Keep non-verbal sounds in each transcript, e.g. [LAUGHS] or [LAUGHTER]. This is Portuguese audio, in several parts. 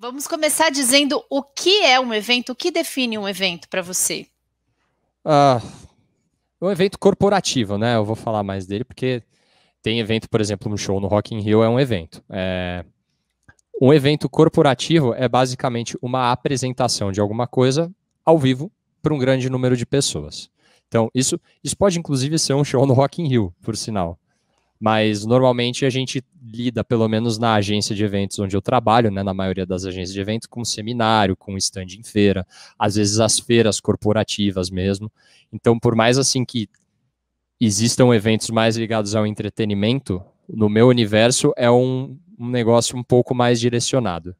Vamos começar dizendo o que é um evento, o que define um evento para você? Ah, é um evento corporativo, né? Eu vou falar mais dele porque tem evento, por exemplo, um show no Rock in Rio é um evento. É... Um evento corporativo é basicamente uma apresentação de alguma coisa ao vivo para um grande número de pessoas. Então, isso, isso pode inclusive ser um show no Rock in Rio, por sinal. Mas normalmente a gente lida, pelo menos na agência de eventos onde eu trabalho, né, na maioria das agências de eventos, com seminário, com stand em feira, às vezes as feiras corporativas mesmo. Então, por mais assim que existam eventos mais ligados ao entretenimento, no meu universo é um, um negócio um pouco mais direcionado.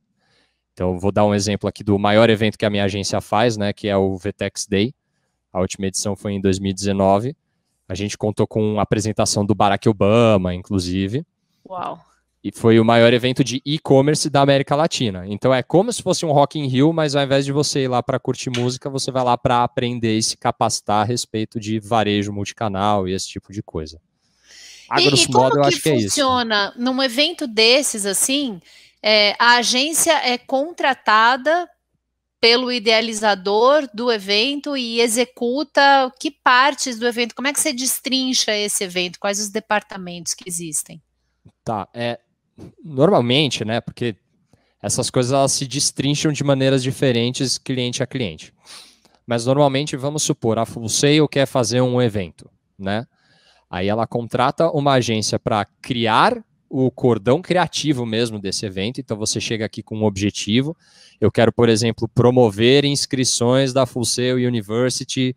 Então, vou dar um exemplo aqui do maior evento que a minha agência faz, né, que é o VTEX Day. A última edição foi em 2019 a gente contou com a apresentação do Barack Obama, inclusive. Uau! E foi o maior evento de e-commerce da América Latina. Então é como se fosse um Rock in Rio, mas ao invés de você ir lá para curtir música, você vai lá para aprender e se capacitar a respeito de varejo multicanal e esse tipo de coisa. A e, e modo, eu acho que, é isso. funciona num evento desses assim? É, a agência é contratada pelo idealizador do evento e executa que partes do evento? Como é que você destrincha esse evento? Quais os departamentos que existem? Tá, é normalmente, né? Porque essas coisas elas se destrincham de maneiras diferentes cliente a cliente. Mas normalmente vamos supor a Full Sail quer fazer um evento, né? Aí ela contrata uma agência para criar o cordão criativo mesmo desse evento. Então você chega aqui com um objetivo. Eu quero, por exemplo, promover inscrições da Full Sail University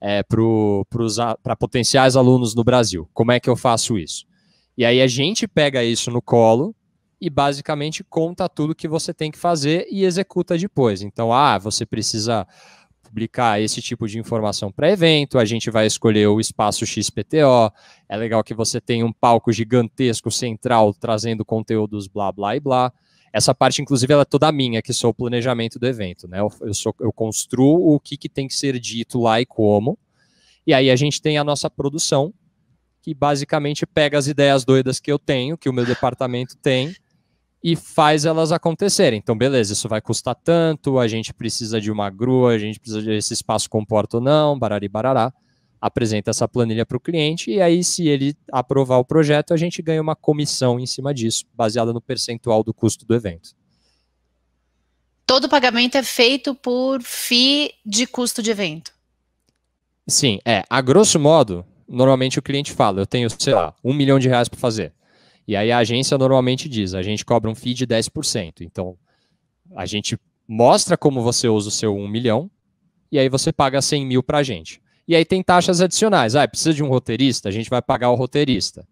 é, para potenciais alunos no Brasil. Como é que eu faço isso? E aí a gente pega isso no colo e basicamente conta tudo que você tem que fazer e executa depois. Então, ah, você precisa publicar esse tipo de informação para evento, a gente vai escolher o espaço XPTO. É legal que você tenha um palco gigantesco central trazendo conteúdos blá blá e blá. Essa parte, inclusive, ela é toda minha, que sou o planejamento do evento, né? Eu, eu, sou, eu construo o que, que tem que ser dito lá e como. E aí a gente tem a nossa produção, que basicamente pega as ideias doidas que eu tenho, que o meu departamento tem, e faz elas acontecerem. Então, beleza, isso vai custar tanto, a gente precisa de uma grua, a gente precisa esse espaço comporta ou não, barari barará. Apresenta essa planilha para o cliente e aí, se ele aprovar o projeto, a gente ganha uma comissão em cima disso, baseada no percentual do custo do evento. Todo pagamento é feito por FII de custo de evento. Sim, é. A grosso modo, normalmente o cliente fala: eu tenho, sei lá, um milhão de reais para fazer e aí a agência normalmente diz: a gente cobra um fee de 10%. Então, a gente mostra como você usa o seu 1 milhão e aí você paga 100 mil para a gente. E aí tem taxas adicionais. Ah, precisa de um roteirista? A gente vai pagar o roteirista.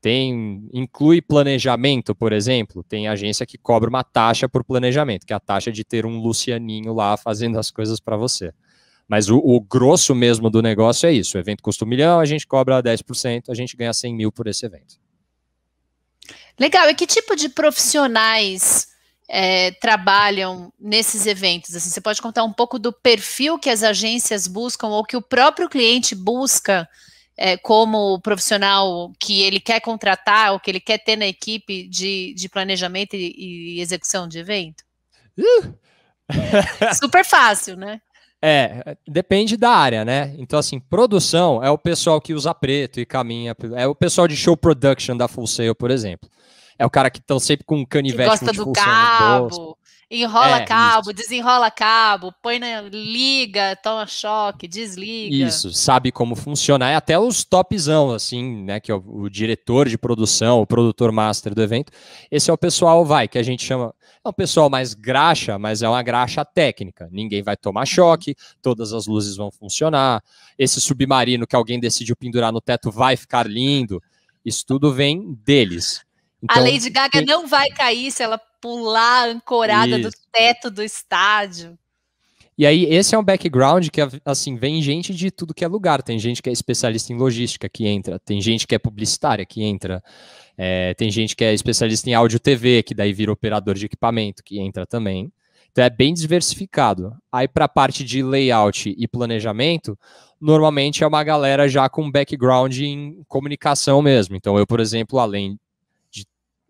Tem, inclui planejamento, por exemplo. Tem agência que cobra uma taxa por planejamento, que é a taxa de ter um Lucianinho lá fazendo as coisas para você. Mas o, o, grosso mesmo do negócio é isso. O evento custa um milhão, a gente cobra 10%, a gente ganha 100 mil por esse evento. Legal. E que tipo de profissionais é, trabalham nesses eventos? Assim, você pode contar um pouco do perfil que as agências buscam ou que o próprio cliente busca é, como profissional que ele quer contratar ou que ele quer ter na equipe de, de planejamento e, e execução de evento? Uh! [LAUGHS] Super fácil, né? É, depende da área, né? Então, assim, produção é o pessoal que usa preto e caminha. É o pessoal de show production da Full Sail, por exemplo. É o cara que estão sempre com um canivete que gosta tipo, do cabo. Enrola é, cabo, isso. desenrola cabo, põe na liga, toma choque, desliga. Isso, sabe como funciona. É até os topzão, assim, né? Que é o, o, diretor de produção, o produtor master do evento. Esse é o pessoal, vai, que a gente chama. É um pessoal mais graxa, mas é uma graxa técnica. Ninguém vai tomar uhum. choque, todas as luzes vão funcionar. Esse submarino que alguém decidiu pendurar no teto vai ficar lindo. Isso tudo vem deles. Então, a Lady Gaga tem... não vai cair se ela pular ancorada Isso. do teto do estádio. E aí, esse é um background que, assim, vem gente de tudo que é lugar. Tem gente que é especialista em logística que entra, tem gente que é publicitária que entra, é, tem gente que é especialista em áudio TV, que daí vira operador de equipamento, que entra também. Então, é bem diversificado. Aí, para a parte de layout e planejamento, normalmente é uma galera já com background em comunicação mesmo. Então, eu, por exemplo, além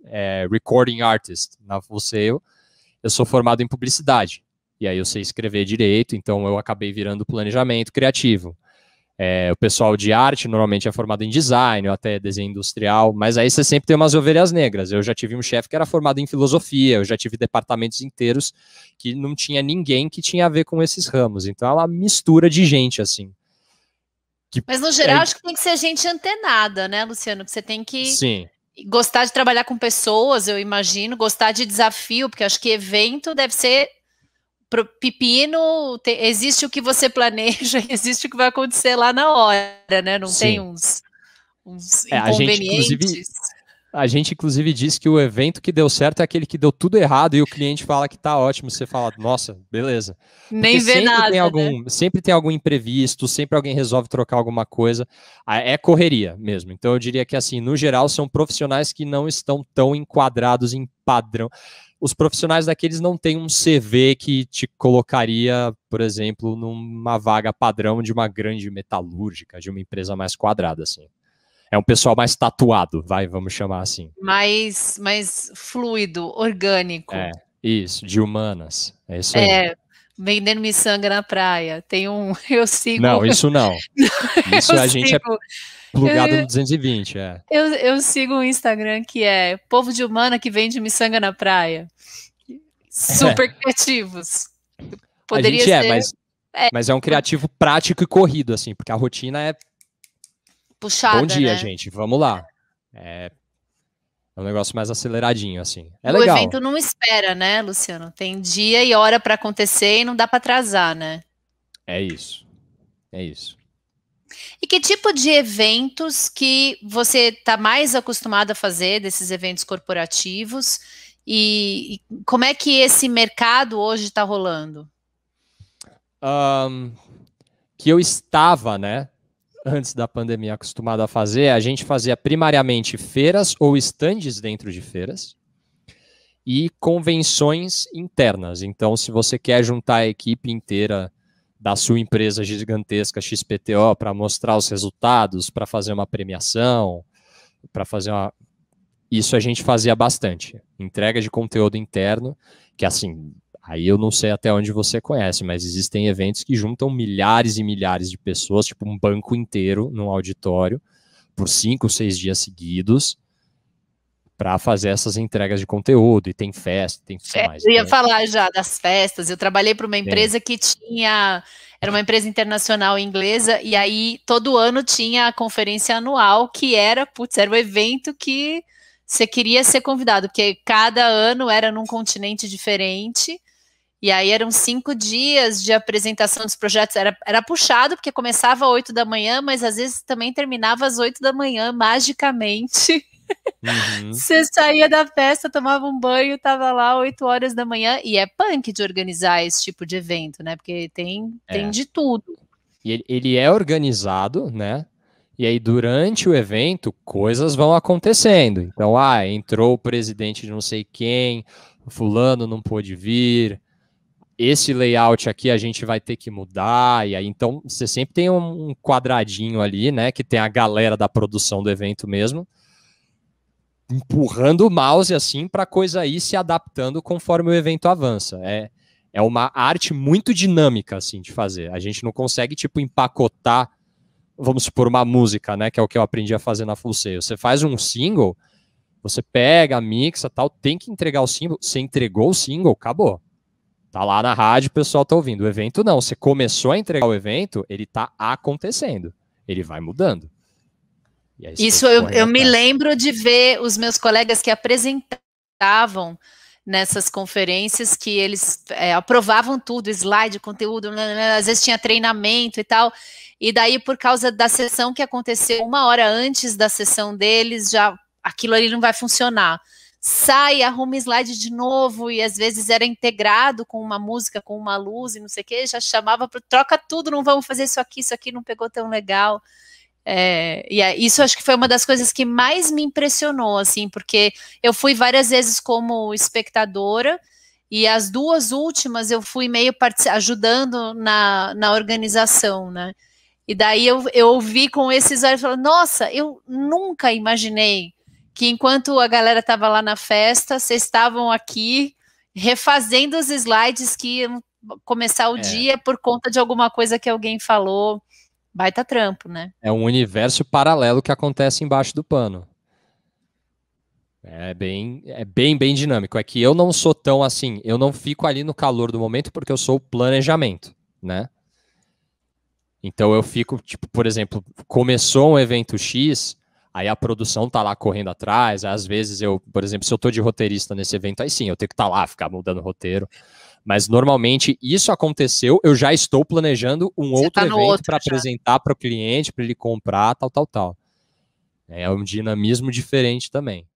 é, recording artist na eu eu sou formado em publicidade. E aí eu sei escrever direito, então eu acabei virando planejamento criativo. É, o pessoal de arte normalmente é formado em design ou até desenho industrial, mas aí você sempre tem umas ovelhas negras. Eu já tive um chefe que era formado em filosofia, eu já tive departamentos inteiros que não tinha ninguém que tinha a ver com esses ramos. Então é uma mistura de gente, assim. Que, mas no geral, é... acho que tem que ser gente antenada, né, Luciano? Que você tem que. Sim. Gostar de trabalhar com pessoas, eu imagino, gostar de desafio, porque acho que evento deve ser pro pepino, te, existe o que você planeja, [LAUGHS] existe o que vai acontecer lá na hora, né? Não Sim. tem uns, uns é, inconvenientes. A gente, inclusive, a gente, inclusive, diz que o evento que deu certo é aquele que deu tudo errado e o cliente fala que tá ótimo. Você fala, nossa, beleza. Nem vê nada. Tem né? algum, né? Sempre tem algum imprevisto, sempre alguém resolve trocar alguma coisa. É correria mesmo. Então, eu diria que, assim, no geral, são profissionais que não estão tão enquadrados em padrão. Os profissionais daqueles não têm um CV que te colocaria, por exemplo, numa vaga padrão de uma grande metalúrgica, de uma empresa mais quadrada, assim é um pessoal mais tatuado, vai, vamos chamar assim. Mais, mais fluido, orgânico. É, isso, de humanas. É isso aí. É, vendendo miçanga na praia. Tem um, [LAUGHS] eu sigo. Não, isso [LAUGHS] não. Isso a gente é sigo. é plugado no 220, é. Eu, eu sigo um Instagram que é povo de humana que vende miçanga na praia. Super [LAUGHS] é. criativos. Poderia a gente é, ser... é, mas é. Mas é um criativo prático e corrido, assim, porque a rotina é puxada. Bom dia, né? gente. Vamos lá. É, é um negócio mais aceleradinho, assim. É o legal. evento não espera, né, Luciano? Tem dia e hora para acontecer e não dá para atrasar, né? É isso. É isso. E que tipo de eventos que você está mais acostumado a fazer desses eventos corporativos e, e como é que esse mercado hoje está rolando? Um, que eu estava, né? antes da pandemia acostumado a fazer, é a gente fazia primariamente feiras ou estandes dentro de feiras e convenções internas. Então, se você quer juntar a equipe inteira da sua empresa gigantesca XPTO para mostrar os resultados, para fazer uma premiação, para fazer uma. Isso a gente fazia bastante. Entrega de conteúdo interno, que assim, Aí eu não sei até onde você conhece, mas existem eventos que juntam milhares e milhares de pessoas, tipo um banco inteiro num auditório, por cinco, seis dias seguidos, para fazer essas entregas de conteúdo. E tem festa, tem tudo é, mais. Eu ia né? falar já das festas. Eu trabalhei para uma empresa Sim. que tinha. Era uma empresa internacional inglesa, e aí todo ano tinha a conferência anual, que era, putz, era o um evento que você queria ser convidado, porque cada ano era num continente diferente e aí eram cinco dias de apresentação dos projetos. Era, era puxado, porque começava às oito da manhã, mas às vezes também terminava às oito da manhã, magicamente. Uhum. Você saía da festa, tomava um banho, tava lá 8 horas da manhã, e é punk de organizar esse tipo de evento, né? Porque tem, é. tem de tudo. E ele é organizado, né? E aí, durante o evento, coisas vão acontecendo. Então, ah, entrou o presidente de não sei quem, fulano não pôde vir, esse layout aqui a gente vai ter que mudar, e aí então você sempre tem um quadradinho ali, né, que tem a galera da produção do evento mesmo, empurrando o mouse assim para a coisa ir se adaptando conforme o evento avança. É, é uma arte muito dinâmica assim de fazer. A gente não consegue tipo empacotar, vamos supor uma música, né, que é o que eu aprendi a fazer na Full Sail. Você faz um single, você pega, mixa, tal, tem que entregar o single, você entregou o single, acabou Tá lá na rádio, o pessoal tá ouvindo. O evento não. Você começou a entregar o evento, ele tá acontecendo. Ele vai mudando. Aí, Isso eu, eu me lembro de ver os meus colegas que apresentavam nessas conferências que eles é, aprovavam tudo, slide, conteúdo, às vezes tinha treinamento e tal. E daí, por causa da sessão que aconteceu uma hora antes da sessão deles, já aquilo ali não vai funcionar sai, arruma slide de novo, e às vezes era integrado com uma música, com uma luz e não sei o que, já chamava para troca tudo, não vamos fazer isso aqui, isso aqui não pegou tão legal. É, e é, isso acho que foi uma das coisas que mais me impressionou, assim, porque eu fui várias vezes como espectadora, e as duas últimas eu fui meio ajudando na, na organização, né? E daí eu, eu ouvi com esses olhos falando, nossa, eu nunca imaginei que enquanto a galera estava lá na festa, vocês estavam aqui refazendo os slides que iam começar o é. dia por conta de alguma coisa que alguém falou. Baita trampo, né? É um universo paralelo que acontece embaixo do pano. É bem, é bem, bem dinâmico. É que eu não sou tão assim, eu não fico ali no calor do momento porque eu sou o planejamento, né? Então eu fico, tipo, por exemplo, começou um evento X, Aí a produção tá lá correndo atrás. Às vezes eu, por exemplo, se eu tô de roteirista nesse evento, aí sim, eu tenho que estar tá lá, ficar mudando roteiro. Mas normalmente isso aconteceu, eu já estou planejando um Você tá outro tá evento para apresentar para o cliente, para ele comprar, tal, tal, tal. É um dinamismo diferente também.